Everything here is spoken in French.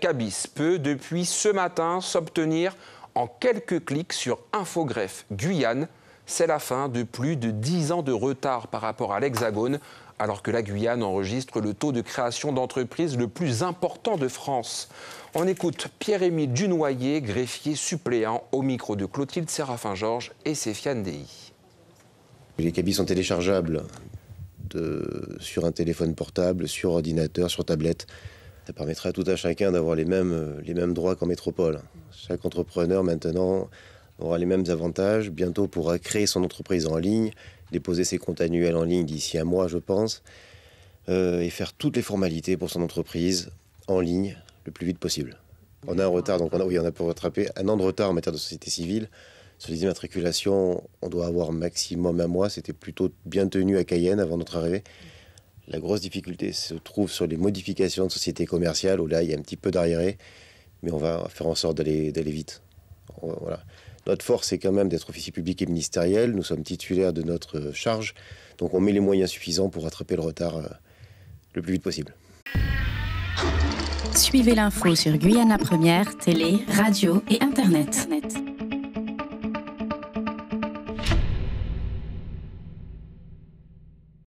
Cabis peut depuis ce matin s'obtenir en quelques clics sur Infogreffe Guyane. C'est la fin de plus de 10 ans de retard par rapport à l'Hexagone, alors que la Guyane enregistre le taux de création d'entreprises le plus important de France. On écoute Pierre-Émile Dunoyer, greffier suppléant au micro de Clotilde Séraphin-Georges et Séfiane Dei. Les cabis sont téléchargeables euh, sur un téléphone portable, sur ordinateur, sur tablette ça permettrait à tout à chacun d'avoir les mêmes, euh, les mêmes droits qu'en métropole. Chaque entrepreneur maintenant aura les mêmes avantages, bientôt pourra créer son entreprise en ligne, déposer ses comptes annuels en ligne d'ici un mois je pense, euh, et faire toutes les formalités pour son entreprise en ligne le plus vite possible. On a un retard, donc on a, oui, on a pour rattraper un an de retard en matière de société civile. Sur les immatriculations, on doit avoir maximum un mois. C'était plutôt bien tenu à Cayenne avant notre arrivée. La grosse difficulté se trouve sur les modifications de sociétés commerciales, où là, il y a un petit peu d'arriéré, mais on va faire en sorte d'aller vite. Voilà. Notre force, est quand même d'être officier public et ministériel. Nous sommes titulaires de notre euh, charge, donc on met les moyens suffisants pour rattraper le retard euh, le plus vite possible. Suivez l'info sur Guyana Première, télé, radio et Internet.